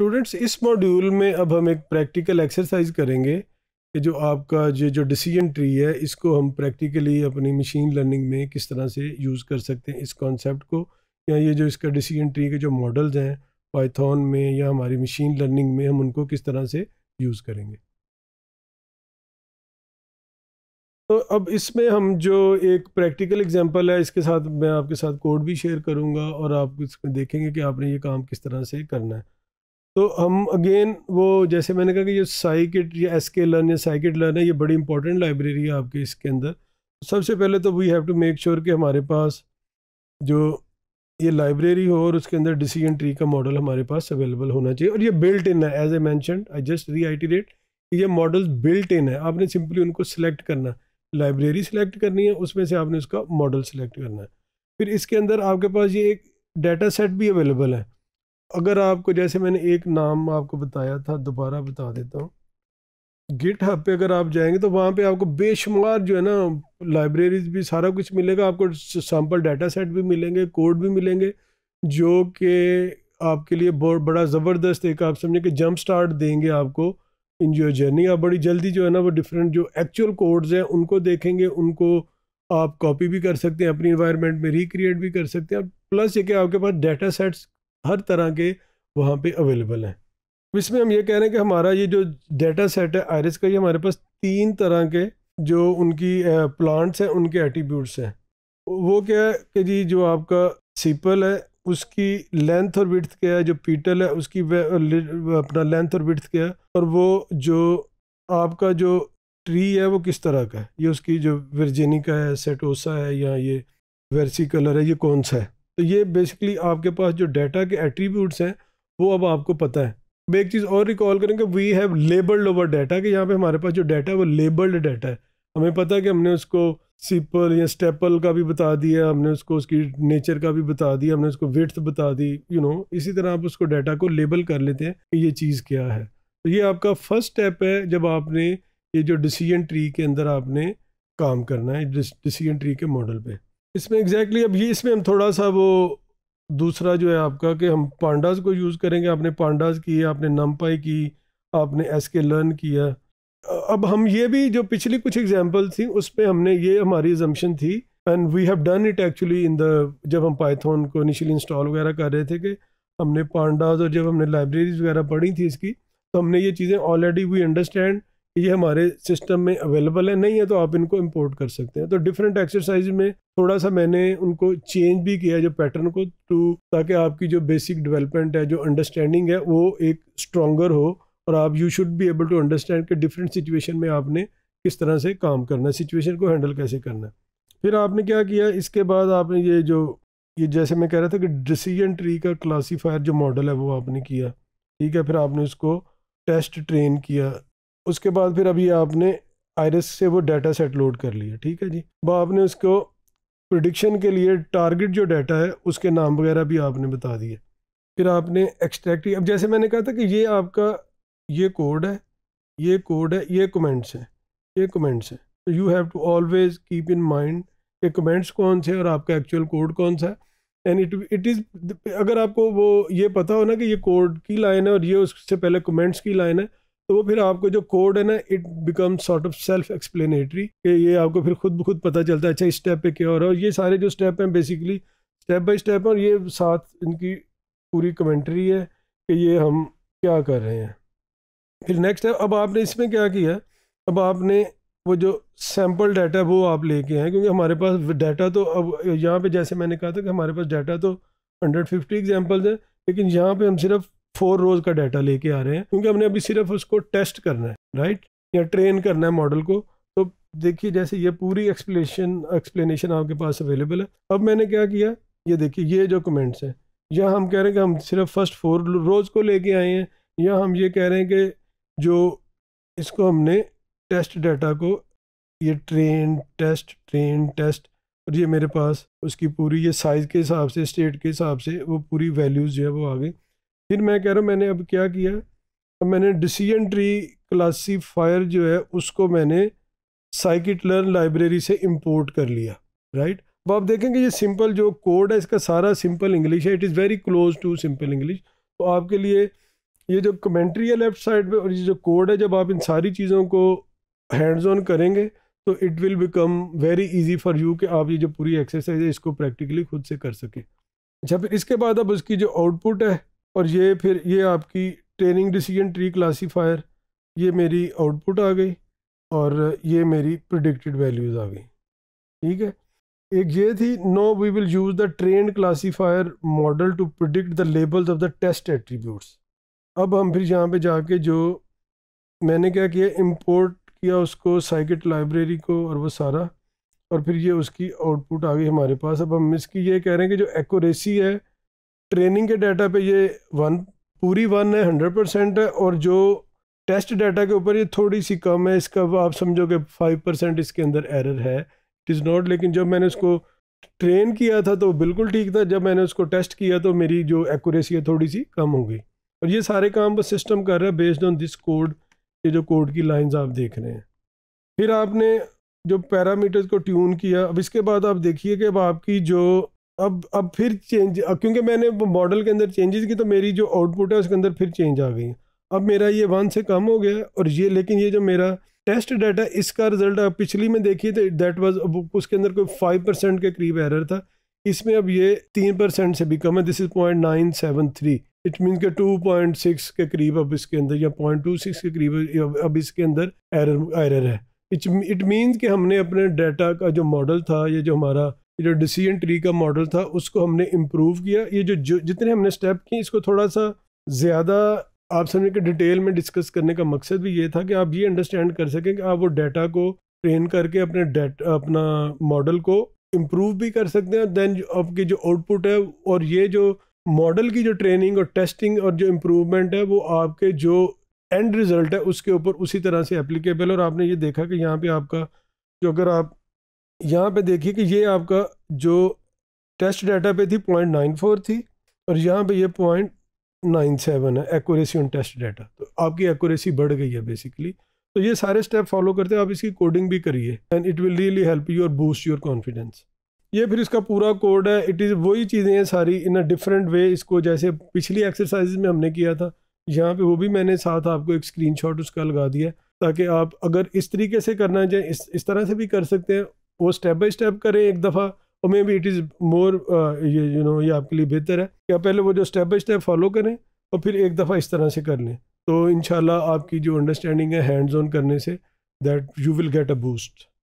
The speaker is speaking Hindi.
स्टूडेंट्स इस मॉड्यूल में अब हम एक प्रैक्टिकल एक्सरसाइज करेंगे कि जो आपका ये जो डिसीजन ट्री है इसको हम प्रैक्टिकली अपनी मशीन लर्निंग में किस तरह से यूज़ कर सकते हैं इस कॉन्सेप्ट को या ये जो इसका डिसीजन ट्री के जो मॉडल्स हैं पाइथन में या हमारी मशीन लर्निंग में हम उनको किस तरह से यूज़ करेंगे तो अब इसमें हम जो एक प्रैक्टिकल एग्जांपल है इसके साथ मैं आपके साथ कोड भी शेयर करूंगा और आप इसमें देखेंगे कि आपने ये काम किस तरह से करना है तो हम अगेन वो जैसे मैंने कहा कि ये साइकिट या एस के लर्न या साइकिट लर्न है ये बड़ी इंपॉर्टेंट लाइब्रेरी है आपके इसके अंदर सबसे पहले तो we have to make sure कि हमारे पास जो ये लाइब्रेरी हो और उसके अंदर डिसीजन ट्री का मॉडल हमारे पास अवेलेबल होना चाहिए और ये बिल्ट इन है as a mention I just reiterate ये मॉडल बिल्ट इन है आपने सिंपली उनको सिलेक्ट करना लाइब्रेरी सिलेक्ट करनी है उसमें से आपने उसका मॉडल सिलेक्ट करना है फिर इसके अंदर आपके पास ये एक डाटा सेट भी अवेलेबल है अगर आपको जैसे मैंने एक नाम आपको बताया था दोबारा बता देता हूँ गिट हब पे अगर आप जाएंगे तो वहाँ पे आपको बेशुमार जो है ना लाइब्रेरीज भी सारा कुछ मिलेगा आपको सैम्पल डाटा सेट भी मिलेंगे कोड भी मिलेंगे जो कि आपके लिए बहुत बड़ा ज़बरदस्त एक आप समझें कि जंप स्टार्ट देंगे आपको इन जो जर्नी आप बड़ी जल्दी जो है ना वो डिफरेंट जो एक्चुअल कोड्स हैं उनको देखेंगे उनको आप कॉपी भी कर सकते हैं अपनी इन्वायरमेंट में रिक्रिएट भी कर सकते हैं प्लस ये कि आपके पास डाटा सेट्स हर तरह के वहाँ पे अवेलेबल हैं इसमें हम ये कह रहे हैं कि हमारा ये जो डेटा सेट है आयरस का ये हमारे पास तीन तरह के जो उनकी प्लांट्स हैं उनके एटीब्यूट्स हैं वो क्या है कि जी जो आपका सीपल है उसकी लेंथ और विथ क्या है जो पीटल है उसकी अपना लेंथ और विथ क्या है और वो जो आपका जो ट्री है वो किस तरह का है ये उसकी जो वर्जेनिका है सेटोसा है या ये वेरसी कलर है ये कौन सा है तो ये बेसिकली आपके पास जो डाटा के एट्रीब्यूट्स हैं वो अब आपको पता है अब एक चीज़ और रिकॉल करेंगे we have labelled over data कि यहाँ पे हमारे पास जो डाटा है वो लेबल्ड डाटा है हमें पता है कि हमने उसको सिपल या स्टेपल का भी बता दिया हमने उसको उसकी नेचर का भी बता दिया हमने उसको विथ बता दी यू you नो know, इसी तरह आप उसको डाटा को लेबल कर लेते हैं कि ये चीज़ क्या है तो ये आपका फर्स्ट स्टेप है जब आपने ये जो डिसीजन ट्री के अंदर आपने काम करना है डिसीजन ट्री के मॉडल पर इसमें एग्जैक्टली exactly अब ये इसमें हम थोड़ा सा वो दूसरा जो है आपका कि हम पांडाज को यूज़ करेंगे आपने पांडाज की आपने नमपाई की आपने एस के लर्न किया अब हम ये भी जो पिछली कुछ एग्जाम्पल थी उस पर हमने ये हमारी जम्पन थी and we have done it actually in the जब हम पाइथन को इनिशियली इंस्टॉल वगैरह कर रहे थे कि हमने पांडाज और जब हमने लाइब्रेरीज वगैरह पढ़ी थी इसकी तो हमने ये चीज़ें ऑलरेडी वी अंडरस्टैंड ये हमारे सिस्टम में अवेलेबल है नहीं है तो आप इनको इम्पोर्ट कर सकते हैं तो डिफरेंट एक्सरसाइज में थोड़ा सा मैंने उनको चेंज भी किया जो पैटर्न को टू ताकि आपकी जो बेसिक डेवलपमेंट है जो अंडरस्टैंडिंग है वो एक स्ट्रॉगर हो और आप you should be able to understand कि डिफरेंट सिचुएशन में आपने किस तरह से काम करना है सिचुएशन को हैंडल कैसे करना है फिर आपने क्या किया इसके बाद आपने ये जो ये जैसे मैं कह रहा था कि डिसीजन ट्री का क्लासीफायर जो मॉडल है वो आपने किया ठीक है फिर आपने उसको टेस्ट ट्रेन किया उसके बाद फिर अभी आपने आयरस से वो डाटा सेट लोड कर लिया ठीक है जी वो आपने उसको प्रडिक्शन के लिए टारगेट जो डाटा है उसके नाम वगैरह भी आपने बता दिए फिर आपने एक्सट्रैक्ट अब जैसे मैंने कहा था कि ये आपका ये कोड है ये कोड है ये कमेंट्स हैं ये कमेंट्स हैं तो you have to always keep in mind कि कमेंट्स कौन से और आपका एक्चुअल कोड कौन सा है एंड इट इट इज़ अगर आपको वो ये पता हो ना कि ये कोड की लाइन है और ये उससे पहले कमेंट्स की लाइन है तो वो फिर आपको जो कोड है ना it become sort of self explanatory कि ये आपको फिर खुद ब खुद पता चलता है अच्छा इस स्टेप पे क्या हो रहा है और ये सारे जो स्टेप हैं बेसिकली स्टेप बाय स्टेप और ये साथ इनकी पूरी कमेंट्री है कि ये हम क्या कर रहे हैं फिर नेक्स्ट है अब आपने इसमें क्या किया अब आपने वो जो सैम्पल डाटा वो आप लेके आए क्योंकि हमारे पास डाटा तो अब यहाँ पर जैसे मैंने कहा था कि हमारे पास डाटा तो हंड्रेड फिफ्टी एग्जाम्पल्स हैं लेकिन यहाँ पर हम सिर्फ फोर रोज का डाटा लेके आ रहे हैं क्योंकि हमने अभी सिर्फ उसको टेस्ट करना है राइट या ट्रेन करना है मॉडल को तो देखिए जैसे ये पूरी एक्सप्लेशन एक्सप्लेनेशन आपके पास अवेलेबल है अब मैंने क्या किया ये देखिए ये जो कमेंट्स हैं या हम कह रहे हैं कि हम सिर्फ फर्स्ट फोर रोज़ को लेके आए हैं या हम ये कह रहे हैं कि जो इसको हमने टेस्ट डाटा को ये ट्रेन टेस्ट ट्रेन टेस्ट और ये मेरे पास उसकी पूरी ये साइज़ के हिसाब से स्टेट के हिसाब से वो पूरी वैल्यूज़ जो है वो आ गई फिर मैं कह रहा हूँ मैंने अब क्या किया अब तो मैंने डिसीजन ट्री क्लासीफायर जो है उसको मैंने साइकिट लर्न लाइब्रेरी से इम्पोर्ट कर लिया राइट अब आप देखेंगे ये सिंपल जो कोड है इसका सारा सिंपल इंग्लिश है it is very close to simple English तो आपके लिए ये जो कमेंट्री है लेफ्ट साइड पे और ये जो कोड है जब आप इन सारी चीज़ों को हैंड्स ऑन करेंगे तो it will become very easy for you कि आप ये जो पूरी एक्सरसाइज है इसको प्रैक्टिकली खुद से कर सकें अच्छा फिर इसके बाद अब उसकी जो आउटपुट है और ये फिर ये आपकी ट्रेनिंग डिसीजन ट्री क्लासीफायर ये मेरी आउटपुट आ गई और ये मेरी प्रोडिक्टेड वैल्यूज़ आ गई ठीक है एक ये थी now we will use the trained classifier model to predict the labels of the test attributes अब हम फिर यहाँ पे जाके जो मैंने क्या किया इंपोर्ट किया उसको साइकिट लाइब्रेरी को और वो सारा और फिर ये उसकी आउटपुट आ गई हमारे पास अब हम इसकी ये कह रहे हैं कि जो एक्यूरेसी है ट्रेनिंग के डाटा पे ये वन पूरी वन है हंड्रेड परसेंट है और जो टेस्ट डाटा के ऊपर ये थोड़ी सी कम है इसका आप समझो कि फाइव परसेंट इसके अंदर एरर है इट इज़ नॉट लेकिन जब मैंने उसको ट्रेन किया था तो बिल्कुल ठीक था जब मैंने उसको टेस्ट किया तो मेरी जो एक्यूरेसी है थोड़ी सी कम हो गई और ये सारे काम बस सिस्टम कर रहा है बेस्ड ऑन दिस कोड ये जो कोड की लाइन्स आप देख रहे हैं फिर आपने जो पैरामीटर्स को ट्यून किया अब इसके बाद आप देखिए कि अब आपकी जो अब अब फिर चेंज क्योंकि मैंने वो मॉडल के अंदर चेंजेस की तो मेरी जो आउटपुट है उसके अंदर फिर चेंज आ गई अब मेरा ये वन से कम हो गया और ये लेकिन ये जो मेरा टेस्ट डाटा इसका रिजल्ट आप पिछली में देखिए तो दैट वाज उसके अंदर कोई फाइव परसेंट के करीब एरर था इसमें अब ये तीन परसेंट से भी कम है this is point nine seven three it mean के टू पॉइंट सिक्स के करीब अब इसके अंदर या पॉइंट टू सिक्स के करीब अब इसके अंदर एरर एरर है इट मीन्स कि हमने अपने डाटा का जो मॉडल था या जो हमारा जो डिसीजन ट्री का मॉडल था उसको हमने इम्प्रूव किया ये जो, जो जितने हमने स्टेप किए इसको थोड़ा सा ज़्यादा आप समझ के डिटेल में डिस्कस करने का मकसद भी ये था कि आप ये अंडरस्टैंड कर सकें कि आप वो डाटा को ट्रेन करके अपने डेट अपना मॉडल को इम्प्रूव भी कर सकते हैं देन आपकी जो आउटपुट है और ये जो मॉडल की जो ट्रेनिंग और टेस्टिंग और जो इम्प्रूवमेंट है वो आपके जो एंड रिजल्ट है उसके ऊपर उसी तरह से एप्लीकेबल और आपने ये देखा कि यहाँ पे आपका जो अगर आप यहाँ पे देखिए कि ये आपका जो टेस्ट डाटा पे थी पॉइंट नाइन फोर थी और यहाँ पे ये पॉइंट नाइन सेवन है एक्यूरेसी ऑन टेस्ट डाटा तो आपकी एक्यूरेसी बढ़ गई है बेसिकली तो ये सारे स्टेप फॉलो करते हैं आप इसकी कोडिंग भी करिए and it will really help you और बूस्ट योर कॉन्फिडेंस ये फिर इसका पूरा कोड है इट इज़ वही चीज़ें हैं सारी इन अ डिफरेंट वे इसको जैसे पिछली एक्सरसाइज में हमने किया था यहाँ पे वो भी मैंने साथ आपको एक स्क्रीनशॉट उसका लगा दिया ताकि आप अगर इस तरीके से करना चाहें इस इस तरह से भी कर सकते हैं वो स्टेप बाय स्टेप करें एक दफ़ा और maybe it is more ये यू नो ये आपके लिए बेहतर है कि आप पहले वो जो स्टेप बाय स्टेप फॉलो करें और फिर एक दफ़ा इस तरह से कर लें तो इन आपकी जो अंडरस्टैंडिंग है हैंड्स ऑन करने से that you will get a boost